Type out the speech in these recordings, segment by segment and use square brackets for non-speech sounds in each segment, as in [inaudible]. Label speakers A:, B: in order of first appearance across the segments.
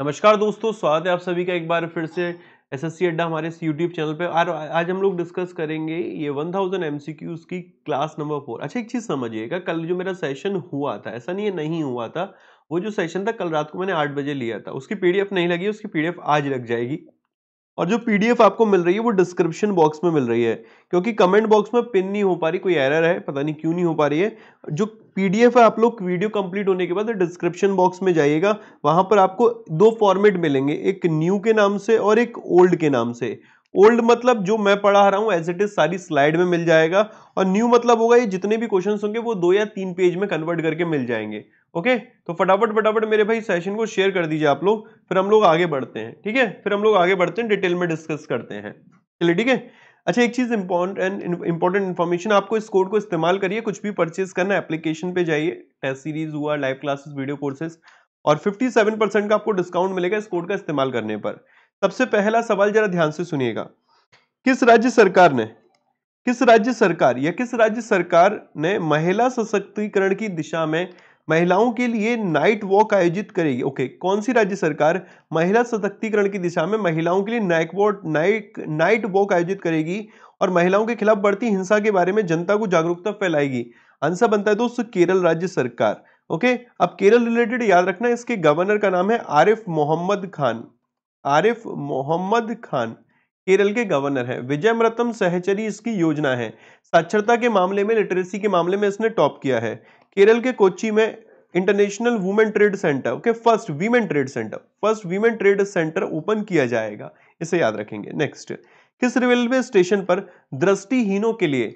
A: नमस्कार दोस्तों स्वागत है आप सभी का एक बार फिर से एस एस सी अड्डा हमारे इस यूट्यूब चैनल पे और आज हम लोग डिस्कस करेंगे ये one thousand M C Qs की क्लास नंबर फोर अच्छा एक चीज़ समझिएगा कल जो मेरा सेशन हुआ था ऐसा नहीं है नहीं हुआ था वो जो सेशन था कल रात को मैंने आठ बजे लिया था उसकी पीडीएफ नहीं लगी उसकी पीडीएफ आज लग जाएगी और जो पीडीएफ आपको मिल रही है वो डिस्क्रिप्शन बॉक्स में मिल रही है क्योंकि कमेंट बॉक्स में पिन नहीं हो पा रही कोई एरर है पता नहीं क्यों नहीं हो पा रही है जो पीडीएफ है आप लोग वीडियो कंप्लीट होने के बाद डिस्क्रिप्शन बॉक्स में जाइएगा वहां पर आपको दो फॉर्मेट मिलेंगे एक न्यू के नाम से और एक ओल्ड के नाम से ओल्ड मतलब जो मैं पढ़ा रहा हूँ एज इट इज सारी स्लाइड में मिल जाएगा और न्यू मतलब होगा ये जितने भी क्वेश्चन होंगे वो दो या तीन पेज में कन्वर्ट करके मिल जाएंगे ओके तो फटाफट फटाफट मेरे भाई सेशन को शेयर कर दीजिए आप लोग फिर हम लोग आगे बढ़ते हैं ठीक है फिर हम लोग आगे बढ़ते हैं डिटेल में डिस्कस करते हैं चलिए ठीक है अच्छा एक चीज़ इंपॉर्टेंट इंपॉर्टेंट इन्फॉर्मेशन आपको इस कोड को इस्तेमाल करिए कुछ भी परचेज करना एप्लीकेशन पे जाइए टेस्ट सीरीज हुआ लाइव क्लासेस वीडियो कोर्सेज और 57 परसेंट का आपको डिस्काउंट मिलेगा इस कोड का इस्तेमाल करने पर सबसे पहला सवाल जरा ध्यान से सुनिएगा किस राज्य सरकार ने किस राज्य सरकार या किस राज्य सरकार ने महिला सशक्तिकरण की दिशा में महिलाओं के लिए नाइट वॉक आयोजित करेगी ओके कौन सी राज्य सरकार महिला सशक्तिकरण की दिशा में महिलाओं के लिए night walk night night walk आयोजित करेगी और महिलाओं के खिलाफ बढ़ती हिंसा के बारे में जनता को जागरूकता फैलाएगी आंसर बनता है दोस्तों केरल राज्य सरकार ओके अब केरल रिलेटेड याद रखना इसके गवर्नर का नाम है आरिफ मोहम्मद खान आरिफ मोहम्मद खान केरल के गवर्नर हैं विजय मृतम सहचरी इसकी योजना है साक्षरता के मामले में लिटरेसी के मामले में इसने टॉप किया है केरल के कोची में international women trade centre okay first women trade centre first women trade centre open किया जाएगा इसे याद रखेंगे नेक्स्ट किस रेलवे स्टेशन पर दृष्टिहीनों के लिए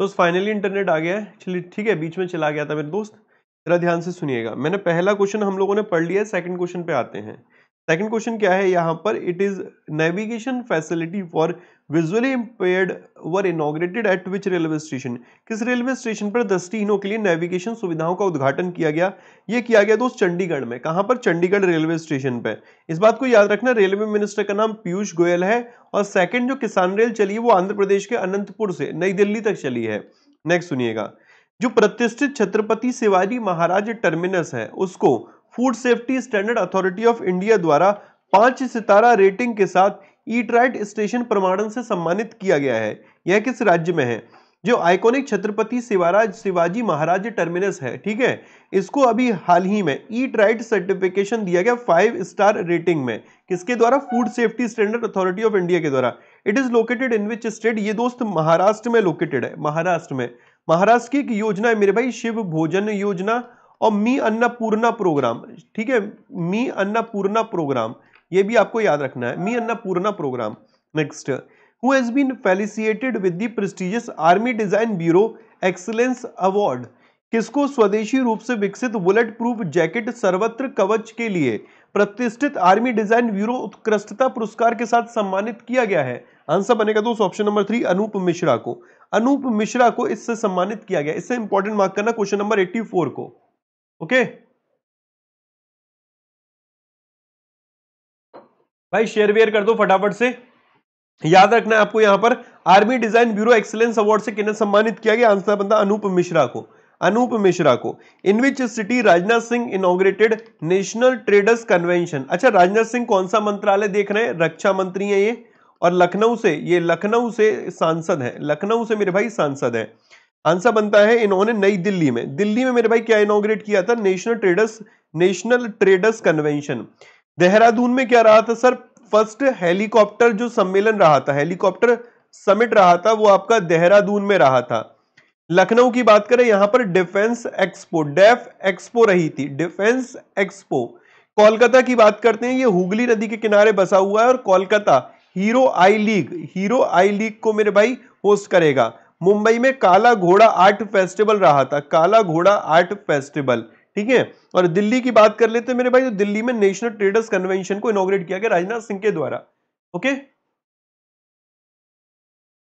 A: दोस्त फाइनली इंटरनेट आ गया है चलिए ठीक है बीच में चला गया था मेरे दोस्त जरा ध्यान से सुनिएगा मैंने पहला क्वेश्चन हम लोगों ने पढ़ लिया है सेकंड क्वेश्चन पे आते हैं सेकंड क्वेश्चन क्या है यहाँ पर it is navigation facility for visually impaired were inaugurated at which railway station किस रेलवे स्टेशन पर दृष्टिहीनों के लिए नेविगेशन सुविधाओं का उद्घाटन किया गया ये किया गया दोस्त चंडीगढ़ में कहाँ पर चंडीगढ़ रेलवे स्टेशन पर इस बात को याद रखना रेलवे मिनिस्टर का नाम पीयूष गोयल है और सेकेंड जो किसान रेल चली है वो आंध्र प्रदेश के अनंतपुर से नई दिल्ली तक चली है नेक्स्ट सुनिएगा जो प्रतिष्ठित छत्रपति शिवाजी महाराज टर्मिनस है उसको food safety standard authority of India द्वारा पांच सितारा रेटिंग के साथ ईट राइट स्टेशन प्रमाणन से सम्मानित किया गया है यह किस राज्य में है जो आइकॉनिक छत्रपति शिवराज शिवाजी महाराज टर्मिनस है ठीक है इसको अभी हाल ही में ईट राइट सर्टिफिकेशन दिया गया फाइव स्टार रेटिंग में किसके द्वारा food safety standard authority of India के द्वारा it is located in which state ये दोस्त महाराष्ट्र में लोकेटेड है महाराष्ट्र में महाराष्ट्र की एक योजना है मेरे भाई शिव भोजन योजना और मी अन्नपूर्णा प्रोग्राम ठीक है मी अन्नपूर्णा प्रोग्राम ये भी आपको याद रखना है Mi Annapurna programme next who has been felicitated with the prestigious army design bureau excellence award किसको स्वदेशी रूप से विकसित बुलेट प्रूफ जैकेट सर्वत्र कवच के लिए प्रतिष्ठित आर्मी डिजाइन ब्यूरो उत्कृष्टता पुरस्कार के साथ सम्मानित किया गया है आंसर बनेगा दोस्तों option number three Anoop Mishra को अनूप मिश्रा को इससे सम्मानित किया गया इससे इंपॉर्टेंट मार्क करना क्वेश्चन नंबर 84 को ओके भाई शेयर वेयर कर दो फटाफट से याद रखना है आपको यहां पर army design bureau excellence award से किन्हें सम्मानित किया गया आंसर बंदा अनूप मिश्रा को अनूप मिश्रा को in which city Rajnath Singh inaugurated national traders convention अच्छा राजनाथ सिंह कौन सा मंत्रालय देख रहे हैं रक्षा मंत्री है ये और लखनऊ से ये लखनऊ से सांसद है लखनऊ से मेरे भाई सांसद है आंसर बनता है इन्होंने नई दिल्ली में दिल्ली में मेरे भाई क्या इनोग्रेट किया था national traders national traders convention Dehradun में क्या रहा था सर फर्स्ट हेलीकॉप्टर जो सम्मेलन रहा था हेलीकॉप्टर समिट रहा था वो आपका देहरादून में रहा था लखनऊ की बात करें यहां पर डिफेंस एक्सपो डेफ एक्सपो रही थी डिफेंस एक्सपो कोलकाता की बात करते हैं ये हुगली नदी के किनारे बसा हुआ है और Kolkata Hero I League Hero I League को मेरे भाई होस्ट करेगा मुंबई में काला घोड़ा आर्ट फेस्टिवल रहा था काला घोड़ा आर्ट फेस्टिवल ठीक है और दिल्ली की बात कर लेते हैं मेरे भाई तो दिल्ली में नेशनल ट्रेडर्स कन्वेंशन को इनोग्रेट किया गया राजनाथ सिंह के द्वारा ओके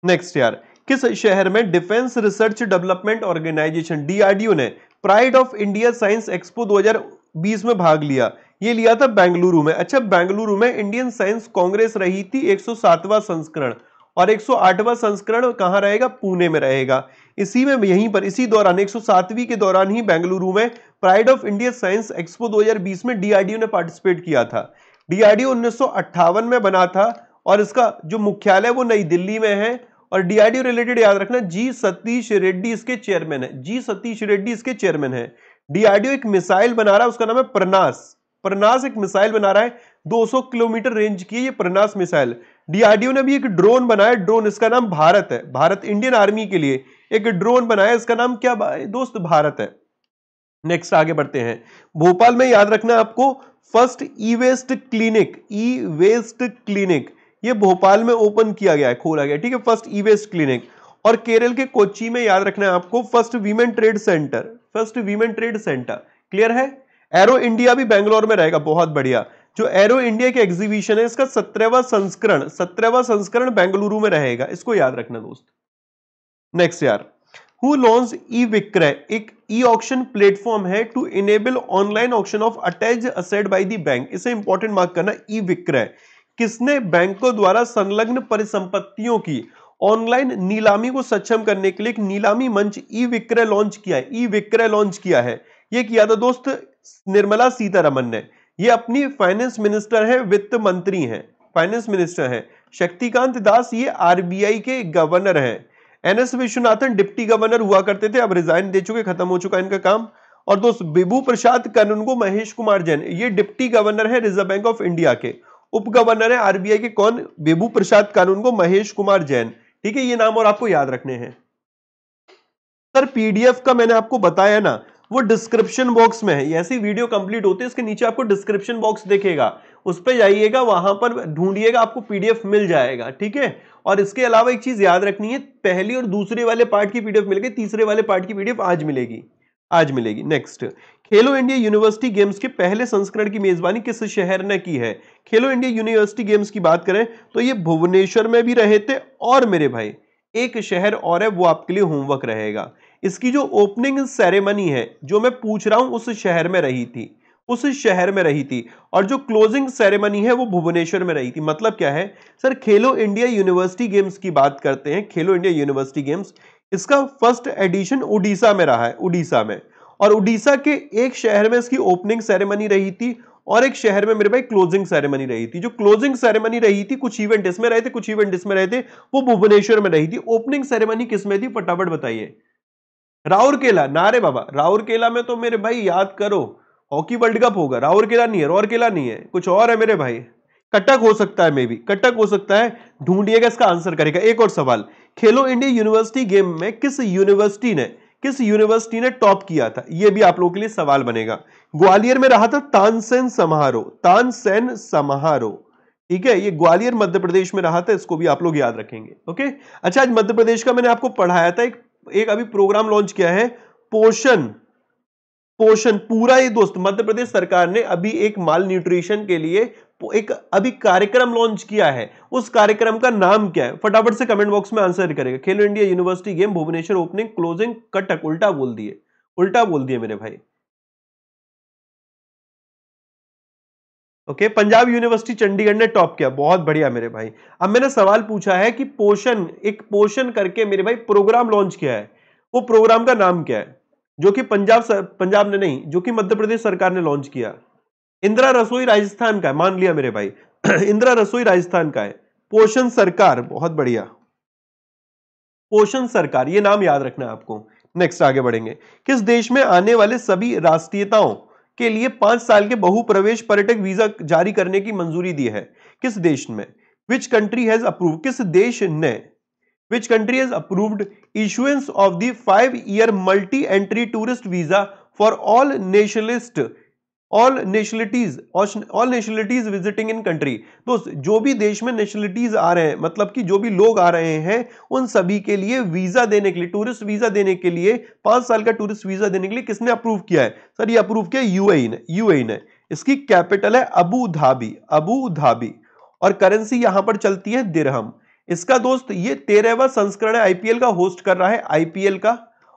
A: नेक्स्ट यार किस शहर में Defence Research Development Organisation DRDO ने Pride of India Science Expo 2020 में भाग लिया ये लिया था बेंगलुरु में अच्छा बेंगलुरु में इंडियन साइंस कांग्रेस रही थी एक संस्करण और 108वां संस्करण कहाँ रहेगा पुणे में रहेगा इसी में यहीं पर इसी दौरान 107वीं के दौरान ही बेंगलुरु में Pride of India Science Expo 2020 में डीआरडीओ ने पार्टिसिपेट किया था डीआरडीओ उन्नीस में बना था और इसका जो मुख्यालय वो नई दिल्ली में है और डीआरडीओ रिलेटेड याद रखना जी सतीश रेड्डी इसके चेयरमैन है जी सतीश रेड्डी इसके चेयरमैन है डीआरडीओ एक मिसाइल बना रहा है उसका नाम है प्रनास प्रनास एक मिसाइल बना रहा है 200 किलोमीटर रेंज की है ये प्रनास मिसाइल डीआरडीओ ने भी एक ड्रोन बनाया ड्रोन इसका नाम भारत है भारत इंडियन आर्मी के लिए एक ड्रोन बनाया इसका नाम क्या दोस्त भारत है नेक्स्ट आगे बढ़ते हैं भोपाल में याद रखना आपको first e waste clinic e waste clinic ये भोपाल में ओपन किया गया है खोला गया ठीक है फर्स्ट ई वेस्ट क्लिनिक और केरल के कोची में याद रखना है आपको first women trade centre first women trade centre clear है एरो इंडिया भी बैंगलोर में रहेगा बहुत बढ़िया जो एरो इंडिया के एग्जीबिशन है इसका सत्रहवा संस्करण सत्रहवा संस्करण बेंगलुरु में रहेगा इसको याद रखना दोस्त नेक्स्ट यार हु लॉन्च ई विक्रय एक ई ऑक्शन प्लेटफॉर्म है to enable online auction of attached assets by the bank इसे इंपॉर्टेंट मार्क करना ई विक्रय किसने बैंकों द्वारा संलग्न परिसंपत्तियों की ऑनलाइन नीलामी को सक्षम करने के लिए एक नीलामी मंच ई विक्रय लॉन्च किया है ई विक्रय लॉन्च किया है यह किया था दोस्त निर्मला सीतारमन ने ये अपनी फाइनेंस मिनिस्टर है वित्त मंत्री हैं फाइनेंस मिनिस्टर हैं शक्तिकांत दास ये आरबीआई के गवर्नर हैं N S Vishwanathan deputy governor हुआ करते थे अब रिजाइन दे चुके खत्म हो चुका इनका काम और दोस्त विभू प्रसाद कनुनगो महेश कुमार जैन ये डिप्टी गवर्नर है रिजर्व बैंक ऑफ इंडिया के उप गवर्नर है आरबीआई के कौन विभू प्रसाद कानूनगो महेश कुमार जैन ठीक है ये नाम और आपको याद रखने हैं सर पीडीएफ का मैंने आपको बताया ना वो डिस्क्रिप्शन बॉक्स में है ऐसी वीडियो कंप्लीट होती है इसके नीचे आपको डिस्क्रिप्शन बॉक्स देखेगा उस पर जाइएगा वहां पर ढूंढिएगा आपको पीडीएफ मिल जाएगा ठीक है और इसके अलावा एक चीज याद रखनी है पहली और दूसरे वाले पार्ट की पीडीएफ मिल गई तीसरे वाले पार्ट की पीडीएफ आज मिलेगी आज मिलेगी नेक्स्ट खेलो इंडिया यूनिवर्सिटी गेम्स के पहले संस्करण की मेजबानी किस शहर ने की है खेलो इंडिया यूनिवर्सिटी गेम्स की बात करें तो ये भुवनेश्वर में भी रहे थे और मेरे भाई एक शहर और है वो आपके लिए होमवर्क रहेगा इसकी जो ओपनिंग सेरेमनी है जो मैं पूछ रहा हूं उस शहर में रही थी उस शहर में रही थी और जो क्लोजिंग सेरेमनी है वो भुवनेश्वर में रही थी मतलब क्या है सर खेलो इंडिया यूनिवर्सिटी गेम्स की बात करते हैं खेलो इंडिया यूनिवर्सिटी गेम्स इसका फर्स्ट एडिशन उड़ीसा में रहा है उड़ीसा में और उड़ीसा के एक शहर में इसकी ओपनिंग सेरेमनी रही थी और एक शहर में मेरे भाई क्लोजिंग सेरेमनी रही थी जो क्लोजिंग सेरेमनी रही थी कुछ इवेंट इसमें रहे थे कुछ इवेंट इसमें रहे थे वो भुवनेश्वर में रही थी ओपनिंग सेरेमनी किसमें थी फटाफट बताइए राउरकेला ना रे बाबा राउरकेला में तो मेरे भाई याद करो हॉकी वर्ल्ड कप होगा राउरकेला नहीं है राउरकेला नहीं है कुछ और है मेरे भाई कटक हो सकता है मे बी कटक हो सकता है ढूंढिएगा इसका आंसर करेगा एक और सवाल खेलो इंडिया यूनिवर्सिटी गेम में किस यूनिवर्सिटी ने किस यूनिवर्सिटी ने टॉप किया था यह भी आप लोगों के लिए सवाल बनेगा ग्वालियर में रहा था तानसेन समारोह तानसेन समारोह ठीक है ये ग्वालियर मध्य प्रदेश में रहा था इसको भी आप लोग याद रखेंगे ओके अच्छा आज मध्य प्रदेश का मैंने आपको पढ़ाया था एक एक अभी प्रोग्राम लॉन्च किया है पोषण पोषण पूरा ही दोस्त मध्य प्रदेश सरकार ने अभी एक माल न्यूट्रिशन के लिए एक अभी कार्यक्रम लॉन्च किया है उस कार्यक्रम का नाम क्या है फटाफट से कमेंट बॉक्स में आंसर करेगा Khelo India University game Bhubaneswar opening closing Cuttack उल्टा बोल दिए उल्टा बोल दिए मेरे भाई ओके पंजाब यूनिवर्सिटी चंडीगढ़ ने टॉप किया बहुत बढ़िया मेरे भाई अब मैंने सवाल पूछा है कि पोषण एक पोषण करके मेरे भाई प्रोग्राम लॉन्च किया है वो प्रोग्राम का नाम क्या है जो कि पंजाब सर, पंजाब ने नहीं जो कि मध्य प्रदेश सरकार ने लॉन्च किया इंदिरा रसोई राजस्थान का है मान लिया मेरे भाई [clears throat] इंदिरा रसोई राजस्थान का है पोषण सरकार बहुत बढ़िया पोषण सरकार ये नाम याद रखना है आपको नेक्स्ट आगे बढ़ेंगे किस देश में आने वाले सभी राष्ट्रीयताओं के लिए पांच साल के बहुप्रवेश पर्यटक वीजा जारी करने की मंजूरी दी है किस देश में विच कंट्री हैज अप्रूव किस देश ने which country has approved issuance of the five year multi entry tourist visa for all nationalist all nationalities all nationalities visiting in country दोस्त जो भी देश में नेशनलिटीज आ रहे हैं मतलब कि जो भी लोग आ रहे हैं उन सभी के लिए वीजा देने के लिए टूरिस्ट वीजा देने के लिए पांच साल का टूरिस्ट वीजा देने के लिए किसने अप्रूव किया है सर ये अप्रूव किया यूएई e ने यूएई e ने इसकी कैपिटल है अबू धाबी अबू धाबी और करेंसी यहां पर चलती है दिरहम इसका दोस्त ये तेरहवा संस्करण है आईपीएल का होस्ट कर रहा है आईपीएल का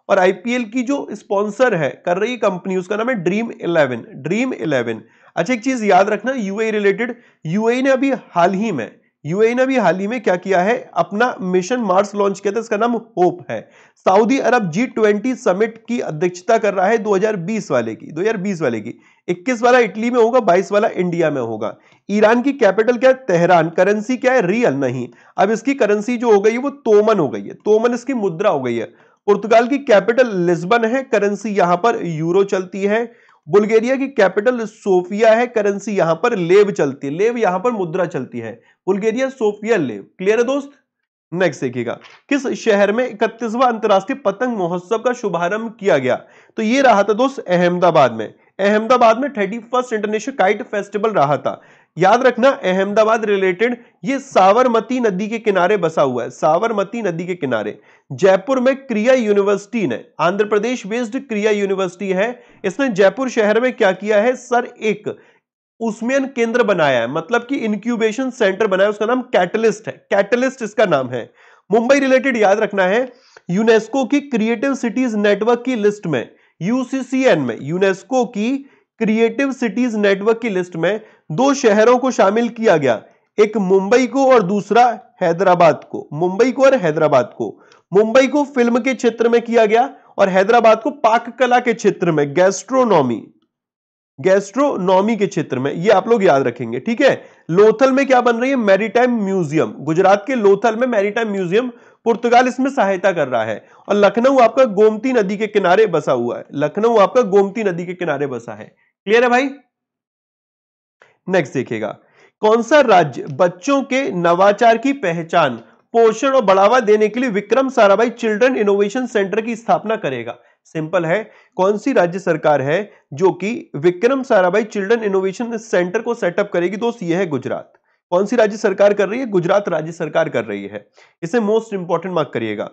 A: और आईपीएल की जो स्पॉन्सर है कर रही कंपनी उसका नाम है ड्रीम इलेवन ड्रीम इलेवन अच्छा एक चीज याद रखना यूए रिलेटेड यूए ने अभी हाल ही में यूए e ने अभी हाल ही में क्या किया है अपना मिशन मार्स लॉन्च किया था इसका नाम होप है Saudi Arabia G twenty summit की अध्यक्षता कर रहा है 2020 वाले की 2020 वाले की 21 वाला इटली में होगा 22 वाला इंडिया में होगा ईरान की कैपिटल क्या है तेहरान करेंसी क्या है रियल नहीं अब इसकी करेंसी जो हो गई है वो तोमन हो गई है तोमन इसकी मुद्रा हो गई है पुर्तगाल की कैपिटल लिस्बन है करेंसी यहां पर यूरो चलती है बुल्गेरिया की कैपिटल सोफिया है करेंसी यहां पर लेव चलती है लेव यहां पर मुद्रा चलती है बुल्गेरिया सोफिया लेव क्लियर है दोस्त नेक्स्ट देखिएगा किस शहर में इकतीसवां अंतर्राष्ट्रीय पतंग महोत्सव का शुभारंभ किया गया तो ये रहा था दोस्त अहमदाबाद में अहमदाबाद में thirty first international kite festival रहा था याद रखना अहमदाबाद रिलेटेड ये सावरमती नदी के किनारे बसा हुआ है सावरमती नदी के किनारे जयपुर में क्रिया यूनिवर्सिटी ने आंध्र प्रदेश बेस्ड क्रिया यूनिवर्सिटी है इसने जयपुर शहर में क्या किया है सर एक उस्मियन केंद्र बनाया है मतलब कि इंक्यूबेशन सेंटर बनाया उसका नाम कैटलिस्ट है कैटलिस्ट इसका नाम है मुंबई रिलेटेड याद रखना है यूनेस्को की क्रिएटिव सिटीज नेटवर्क की लिस्ट में यूसीसीएन में यूनेस्को की क्रिएटिव सिटीज नेटवर्क की लिस्ट में दो शहरों को शामिल किया गया एक मुंबई को और दूसरा हैदराबाद को मुंबई को और हैदराबाद को मुंबई को फिल्म के क्षेत्र में किया गया और हैदराबाद को पाक कला के क्षेत्र में गैस्ट्रोनॉमी गैस्ट्रोनॉमी के क्षेत्र में ये आप लोग याद रखेंगे ठीक है लोथल में क्या बन रही है मैरीटाइम म्यूजियम गुजरात के लोथल में मैरीटाइम म्यूजियम पुर्तगाल इसमें सहायता कर रहा है और लखनऊ आपका गोमती नदी के किनारे बसा हुआ है लखनऊ आपका गोमती नदी के किनारे बसा है क्लियर है भाई नेक्स्ट देखिएगा कौन सा राज्य बच्चों के नवाचार की पहचान पोषण और बढ़ावा देने के लिए Vikram Sarabhai Children Innovation Centre की स्थापना करेगा सिंपल है कौन सी राज्य सरकार है जो कि Vikram Sarabhai Children Innovation Centre को सेटअप करेगी दोस्त यह है गुजरात कौन सी राज्य सरकार कर रही है गुजरात राज्य सरकार कर रही है इसे मोस्ट इंपॉर्टेंट मार्क करिएगा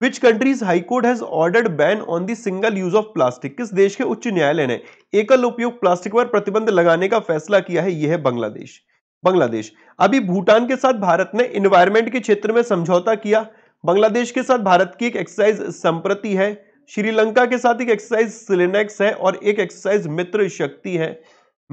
A: country's High Court has ordered ban on the single use of plastic? किस देश के उच्च न्यायालय ने एकल उपयोग प्लास्टिक पर प्रतिबंध लगाने का फैसला किया है यह है बांग्लादेश बांग्लादेश अभी भूटान के साथ भारत ने इन्वायरमेंट के क्षेत्र में समझौता किया बांग्लादेश के साथ भारत की एक एक्सरसाइज संप्रति है श्रीलंका के साथ एक एक्सरसाइज सिलेनेक्स है और एक एक्सरसाइज मित्र शक्ति है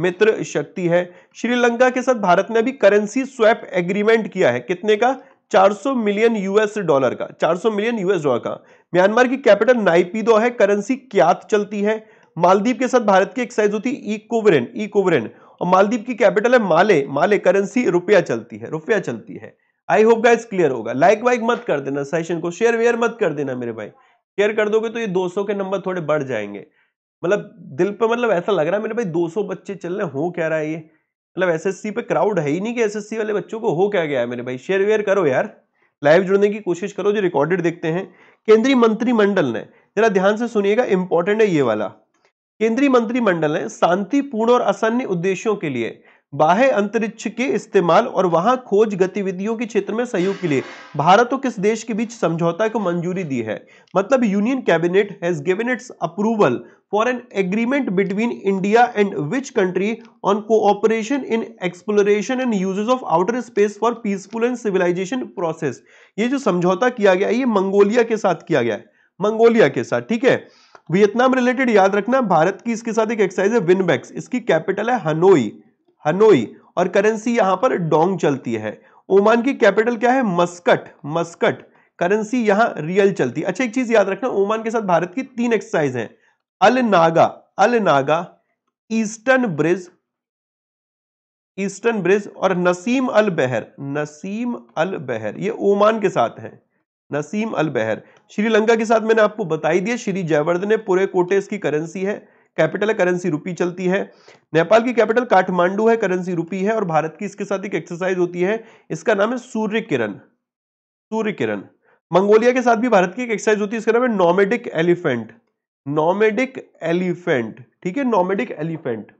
A: मित्र शक्ति है श्रीलंका के साथ भारत ने अभी करेंसी स्वैप एग्रीमेंट किया है कितने का 400 मिलियन यूएस डॉलर का 400 मिलियन यूएस डॉलर का म्यांमार की कैपिटल नाइपीदो है करेंसी क्या चलती है मालदीव के साथ भारत की एक्साइज होती है ई कोवरेन ई कोवरेन और मालदीव की कैपिटल है माले माले करेंसी रुपया चलती है रुपया चलती है आई होप गाइस क्लियर होगा लाइक वाइक मत कर देना सेशन को शेयर वेयर मत कर देना मेरे भाई शेयर कर दोगे तो ये 200 के नंबर थोड़े बढ़ जाएंगे मतलब दिल पे मतलब ऐसा लग रहा है मेरे भाई 200 बच्चे चल रहे हो क्या रहा है ये मतलब एसएससी पे क्राउड है ही नहीं कि एसएससी वाले बच्चों को हो क्या गया है मेरे भाई शेयर वेयर करो यार लाइव जुड़ने की कोशिश करो जो रिकॉर्डेड देखते हैं केंद्रीय मंत्रिमंडल ने जरा ध्यान से सुनिएगा इंपॉर्टेंट है ये वाला केंद्रीय मंत्रिमंडल ने शांतिपूर्ण और असन्य उद्देश्यों के लिए बाह्य अंतरिक्ष के इस्तेमाल और वहां खोज गतिविधियों के क्षेत्र में सहयोग के लिए भारत और तो किस देश के बीच समझौता को मंजूरी दी है मतलब union cabinet has given its approval for an agreement between India and which country on cooperation in exploration and uses of outer space for peaceful and civilisation process ये जो समझौता किया गया है ये मंगोलिया के साथ किया गया है मंगोलिया के साथ ठीक है वियतनाम रिलेटेड याद रखना भारत की इसके साथ एक एक्सरसाइज है विनबैक्स इसकी कैपिटल है हनोई हनोई और करेंसी यहां पर डोंग चलती है ओमान की कैपिटल क्या है मस्कट मस्कट करेंसी यहां रियल चलती है अच्छा एक चीज याद रखना ओमान के साथ भारत की तीन एक्सरसाइज हैं Al Naga Al Naga Eastern Bridge Eastern Bridge और नसीम अल बहर नसीम अल बहर ये ओमान के साथ है नसीम अल बहर श्रीलंका के साथ मैंने आपको बताई दिया श्री जयवर्धन ने पूरे कोटे इसकी करेंसी है कैपिटल है करेंसी रूपी चलती है नेपाल की कैपिटल काठमांडू है करेंसी रुपी है और भारत की इसके साथ एक एक्सरसाइज होती है इसका नाम है सूर्य किरण सूर्य किरण मंगोलिया के साथ भी भारत की एक एक्सरसाइज होती है इसका नाम है नॉमेडिक एलिफेंट नॉमेडिक एलिफेंट ठीक है नॉमेडिक एलिफेंट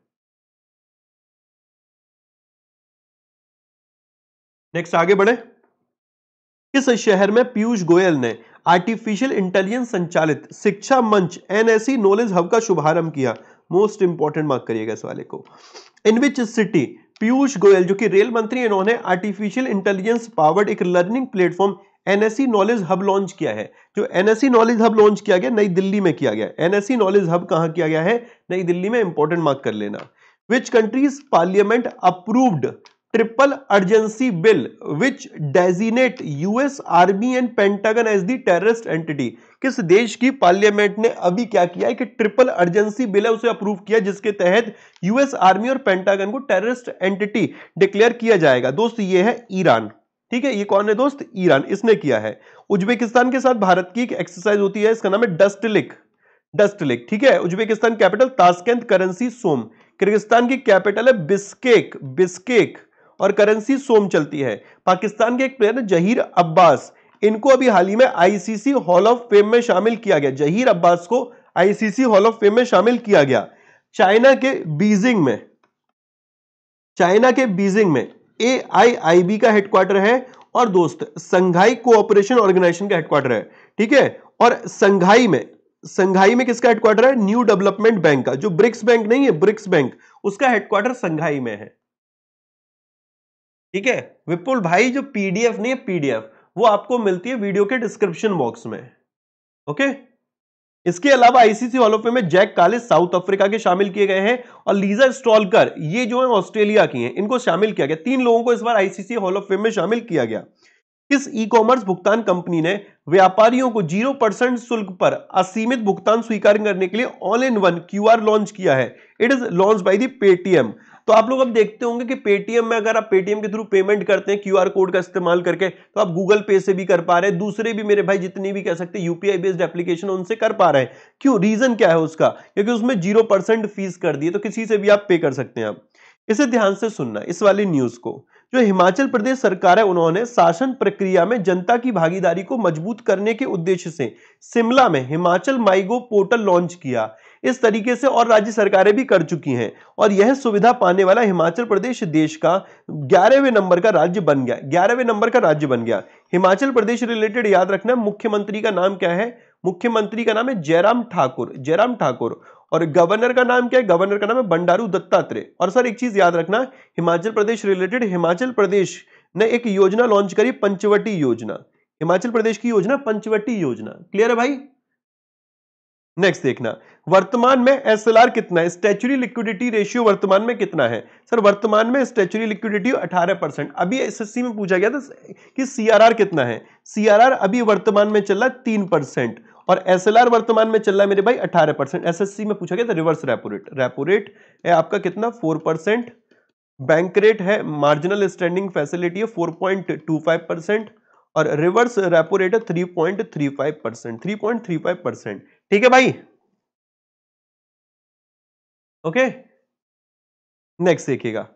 A: नेक्स्ट आगे बढ़े किस शहर में पीयूष गोयल ने आर्टिफिशियल इंटेलिजेंस संचालित शिक्षा मंच एनएससी नॉलेज हब का शुभारंभ किया मोस्ट इंपॉर्टेंट मार्क करिएगा इस वाले को in which city Piyush Goyal जो कि रेल मंत्री इन्होंने आर्टिफिशियल इंटेलिजेंस पावर्ड एक learning platform NSC knowledge hub launch किया है जो एनएससी नॉलेज हब लॉन्च किया गया नई दिल्ली में किया गया एनएससी नॉलेज हब कहां किया गया है नई दिल्ली में इंपॉर्टेंट मार्क कर लेना which countries parliament approved triple urgency bill which designate US army and Pentagon as the terrorist entity किस देश की पार्लियामेंट ने अभी क्या किया है कि ट्रिपल अर्जेंसी बिल है उसे अप्रूव किया जिसके तहत यूएस आर्मी और पेंटागन को टेररिस्ट एंटिटी डिक्लेयर किया जाएगा दोस्त ये है ईरान ठीक है ये कौन है दोस्त ईरान इसने किया है उज्बेकिस्तान के साथ भारत की एक एक्सरसाइज होती है इसका नाम है डस्ट लिक डस्ट लिक ठीक है Uzbekistan capital Tashkent currency som Kyrgyzstan की कैपिटल है बिस्केक बिस्केक और करेंसी सोम चलती है पाकिस्तान के एक प्लेयर जहीर अब्बास इनको अभी हाल ही में आईसीसी हॉल ऑफ फेम में शामिल किया गया जहीर अब्बास को आईसीसी हॉल ऑफ फेम में शामिल किया गया चाइना के बीजिंग में चाइना के बीजिंग में ए आई आई बी का हेडक्वार्टर है और दोस्त संघाई कोऑपरेशन ऑर्गेनाइजेशन का हेडक्वार्टर है ठीक है और संघाई में संघाई में किसका हेडक्वार्टर है न्यू डेवलपमेंट बैंक का जो ब्रिक्स बैंक नहीं है ब्रिक्स बैंक उसका हेडक्वार्टर संघाई में है ठीक है विपुल भाई जो पीडीएफ नहीं है पीडीएफ वो आपको मिलती है वीडियो के डिस्क्रिप्शन बॉक्स में ओके इसके अलावा आईसीसी हॉल ऑफ फेम में जैक कालिस साउथ अफ्रीका के शामिल किए गए हैं और लीजर स्टॉलकर ये जो है ऑस्ट्रेलिया की हैं इनको शामिल किया गया तीन लोगों को इस बार आईसीसी हॉल ऑफ फेम में शामिल किया गया किस ई कॉमर्स भुगतान कंपनी ने व्यापारियों को जीरो परसेंट शुल्क पर असीमित भुगतान स्वीकार करने के लिए all in one Q launch किया है it is launch by the Paytm तो आप लोग अब देखते होंगे कि पेटीएम में अगर आप पेटीएम के थ्रू पेमेंट करते हैं क्यूआर कोड का इस्तेमाल करके तो आप गूगल पे से भी कर पा रहे हैं दूसरे भी मेरे भाई जितनी भी कह सकते हैं यूपीआई बेस्ड एप्लीकेशन उनसे कर पा रहे हैं क्यों रीजन क्या है उसका क्योंकि उसमें जीरो फीस कर दिए तो किसी से भी आप पे कर सकते हैं आप इसे ध्यान से सुनना इस वाली न्यूज को जो हिमाचल प्रदेश सरकार है उन्होंने शासन प्रक्रिया में जनता की भागीदारी को मजबूत करने के उद्देश्य से शिमला में हिमाचल माइगो पोर्टल लॉन्च किया इस तरीके से और राज्य सरकारें भी कर चुकी हैं और यह सुविधा पाने वाला हिमाचल प्रदेश देश का ग्यारहवें नंबर का राज्य बन गया ग्यारहवें नंबर का राज्य बन गया हिमाचल प्रदेश रिलेटेड याद रखना मुख्यमंत्री का नाम क्या है मुख्यमंत्री का नाम है जयराम ठाकुर जयराम ठाकुर और गवर्नर का नाम क्या है गवर्नर का नाम है बंडारू दत्तात्रेय और सर एक चीज याद रखना हिमाचल प्रदेश रिलेटेड हिमाचल प्रदेश ने एक योजना लॉन्च करी पंचवटी योजना हिमाचल प्रदेश की योजना पंचवटी योजना क्लियर है भाई नेक्स्ट देखना वर्तमान में एसएलआर कितना है स्टैचुरी लिक्विडिटी रेशियो वर्तमान में कितना है सर वर्तमान में स्टैचुरी लिक्विडिटी 18 परसेंट अभी एसएससी में पूछा गया था कि सीआरआर कितना है सीआरआर अभी वर्तमान में चल रहा है तीन परसेंट और एसएलआर वर्तमान में चल रहा है मेरे भाई 18 परसेंट एस में पूछा गया था reverse repo rate repo rate है आपका कितना 4 परसेंट बैंक रेट है मार्जिनल स्टैंडिंग फैसिलिटी है 4.25 परसेंट और रिवर्स रेपो रेट है 3.35 परसेंट थ्री परसेंट ठीक है भाई ओके नेक्स्ट देखिएगा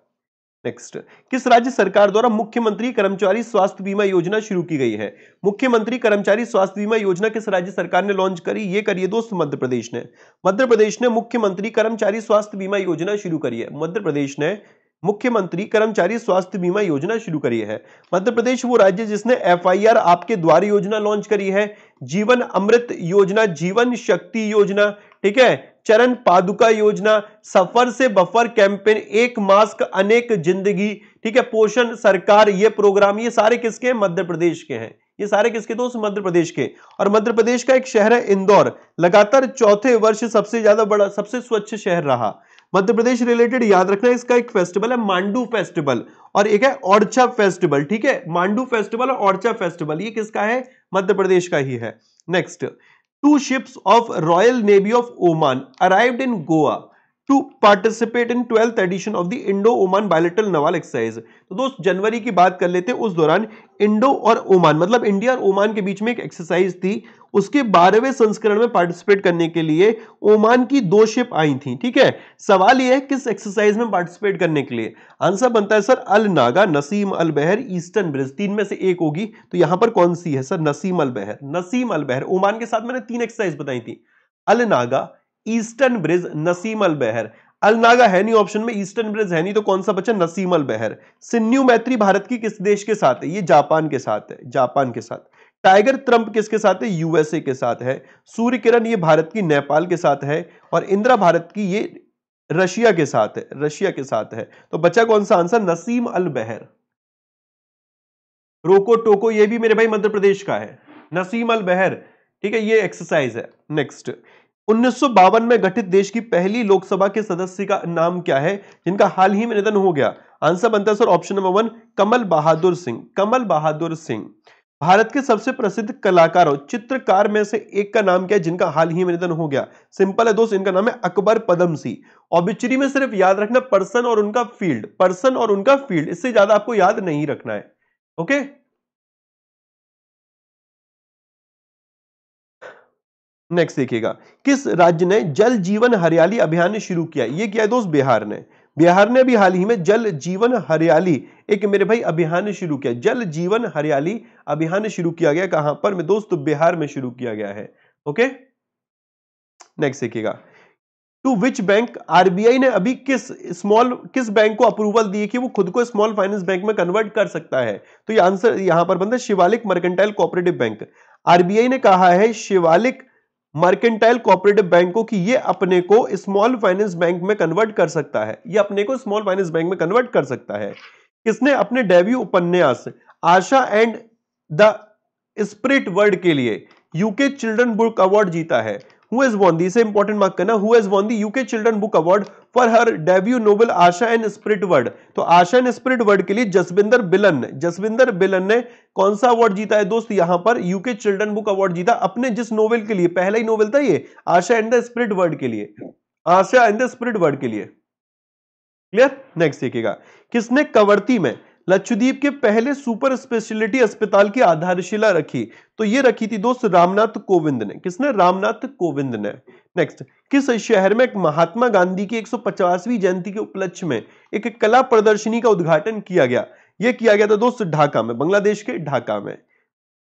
A: नेक्स्ट किस राज्य सरकार द्वारा मुख्यमंत्री कर्मचारी स्वास्थ्य बीमा योजना शुरू की गई है मुख्यमंत्री कर्मचारी स्वास्थ्य बीमा योजना किस राज्य सरकार ने लॉन्च करी ये करिए दोस्त मध्य प्रदेश ने मध्य प्रदेश ने मुख्यमंत्री कर्मचारी स्वास्थ्य बीमा योजना शुरू करी है मध्य प्रदेश ने मुख्यमंत्री कर्मचारी स्वास्थ्य बीमा योजना शुरू करी है मध्य प्रदेश वो राज्य जिसने एफआईआर आपके द्वार योजना लॉन्च करी है जीवन अमृत योजना जीवन शक्ति योजना ठीक है चरण पादुका योजना सफर से बफर कैंपेन एक मास्क अनेक जिंदगी ठीक है पोषण सरकार ये प्रोग्राम ये सारे किसके मध्य प्रदेश के हैं ये सारे किसके दोस्त मध्य प्रदेश के और मध्य प्रदेश का एक शहर है इंदौर लगातार चौथे वर्ष सबसे ज्यादा बड़ा सबसे स्वच्छ शहर रहा मध्य प्रदेश रिलेटेड याद रखना इसका एक फेस्टिवल है मांडू फेस्टिवल और एक है ओरछा फेस्टिवल ठीक है मांडू फेस्टिवल और ओरछा फेस्टिवल ये किसका है मध्य प्रदेश का ही है next two ships of Royal Navy of Oman arrived in Goa to participate in twelfth edition of the Indo Oman bilateral naval exercise तो दोस्त जनवरी की बात कर लेते हैं उस दौरान इंडो और ओमान मतलब इंडिया और ओमान के बीच में एक एक्सरसाइज थी उसके बारहवें संस्करण में पार्टिसिपेट करने के लिए ओमान की दो शिप आई थी ठीक है सवाल यह है किस एक्सरसाइज में पार्टिसिपेट करने के लिए आंसर बनता है sir Al Naga Naseem Al Bahr Eastern bridge तीन में से एक होगी तो यहां पर कौन सी है सर नसीम अल बहर नसीम अल बहर ओमान के साथ मैंने तीन एक्सरसाइज बताई थी Al Naga Eastern Bridge Naseem Al Bahr Al Naga है नहीं ऑप्शन में ईस्टर्न ब्रिज है नहीं तो कौन सा बचा नसीमल बहर सिन्यू मैत्री भारत की किस देश के साथ है ये जापान के साथ है जापान के साथ टाइगर ट्रंप किसके साथ है यूएसए के साथ है सूर्य किरण ये भारत की नेपाल के साथ है और इंदिरा भारत की ये रशिया के साथ है रशिया के साथ है तो बचा कौन सा आंसर नसीम अल बहर रोको टोको ये भी मेरे भाई मध्य प्रदेश का है नसीम अल बहर ठीक है ये एक्सरसाइज है नेक्स्ट 1952 में गठित देश की पहली लोकसभा के सदस्य का नाम क्या है जिनका हाल ही में निधन हो गया आंसर बनता है sir option number one Kamal Bahadur Singh Kamal Bahadur Singh Bharat के सबसे प्रसिद्ध कलाकार और चित्रकार में से एक का नाम क्या है जिनका हाल ही में निधन हो गया सिंपल है दोस्त इनका नाम है अकबर पदम सिंह ऑबिचरी में सिर्फ याद रखना पर्सन और उनका फील्ड पर्सन और उनका फील्ड इससे ज्यादा आपको याद नहीं रखना है ओके नेक्स्ट देखिएगा किस राज्य ने जल जीवन हरियाली अभियान शुरू किया ये किया है दोस्त बिहार ने बिहार ने भी हाल ही में जल जीवन हरियाली एक मेरे भाई अभियान शुरू किया जल जीवन हरियाली अभियान शुरू किया गया कहां पर मैं दोस्त बिहार में शुरू किया गया है ओके नेक्स्ट देखिएगा टू विच बैंक आरबीआई ने अभी किस स्मॉल किस बैंक को अप्रूवल दिए कि वो खुद को स्मॉल फाइनेंस बैंक में कन्वर्ट कर सकता है तो ये आंसर यहां पर बनता है Shivalik Mercantile Cooperative Bank RBI ने कहा है शिवालिक मर्केंटाइल कोऑपरेटिव बैंकों की ये अपने को स्मॉल फाइनेंस बैंक में कन्वर्ट कर सकता है ये अपने को स्मॉल फाइनेंस बैंक में कन्वर्ट कर सकता है किसने अपने डेब्यू उपन्यास Asha and the Spirit World के लिए यूके चिल्ड्रन बुक अवार्ड जीता है who has won इसे इंपॉर्टेंट मार्क करना who has won the UK Children Book Award for her debut Asha and Spirit World तो आशा एंड स्प्रिट वर्ड के लिए जसविंदर बिलन जसविंदर बिलन ने कौन सा अवार्ड जीता है दोस्त यहां पर यूके चिल्ड्रन बुक अवार्ड जीता अपने जिस नोवेल के लिए पहला ही नोवेल था ये Asha and the Spirit World के लिए Asha and the Spirit World के लिए क्लियर नेक्स्ट देखिएगा किसने कवर्ती में लक्षद्वीप के पहले सुपर स्पेशलिटी अस्पताल की आधारशिला रखी तो ये रखी थी दोस्त रामनाथ कोविंद ने किसने रामनाथ कोविंद ने नेक्स्ट किस शहर में महात्मा गांधी की 150वीं जयंती के उपलक्ष्य में एक कला प्रदर्शनी का उद्घाटन किया गया यह किया गया था दोस्त ढाका में बांग्लादेश के ढाका में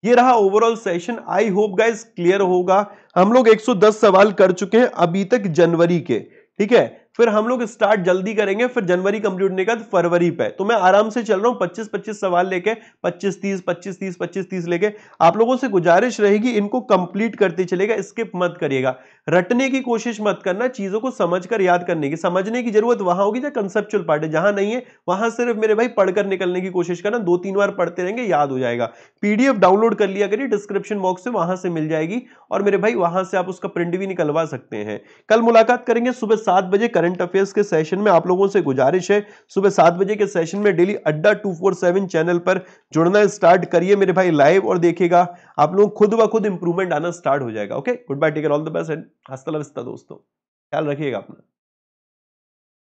A: ये रहा overall session I hope guys clear होगा हम लोग 110 सवाल कर चुके हैं अभी तक जनवरी के ठीक है फिर हम लोग स्टार्ट जल्दी करेंगे फिर जनवरी कंप्लीट होने का फरवरी पे तो मैं आराम से चल रहा हूँ पच्चीस पच्चीस सवाल लेके पच्चीस तीस पच्चीस तीस पच्चीस तीस लेके आप लोगों से गुजारिश रहेगी इनको कंप्लीट करते चलेगा स्किप मत करिएगा रटने की कोशिश मत करना चीजों को समझ कर याद करने की समझने की जरूरत वहां होगी जहाँ कंसेप्चुअल पार्ट है जहां नहीं है वहां सिर्फ मेरे भाई पढ़कर निकलने की कोशिश करना दो तीन बार पढ़ते रहेंगे याद हो जाएगा पीडीएफ डाउनलोड कर लिया करिए डिस्क्रिप्शन बॉक्स से वहां से मिल जाएगी और मेरे भाई वहां से आप उसका प्रिंट भी निकलवा सकते हैं कल मुलाकात करेंगे सुबह सात बजे करंट करंट अफेयर्स के सेशन में आप लोगों से गुजारिश है सुबह सात बजे के सेशन में डेली अड्डा टू फोर सेवन चैनल पर जुड़ना स्टार्ट करिए मेरे भाई लाइव और देखिएगा आप लोग खुद ब खुद इंप्रूवमेंट आना स्टार्ट हो जाएगा okay good bye take care all the best and हस्तला दोस्तों ख्याल रखिएगा अपना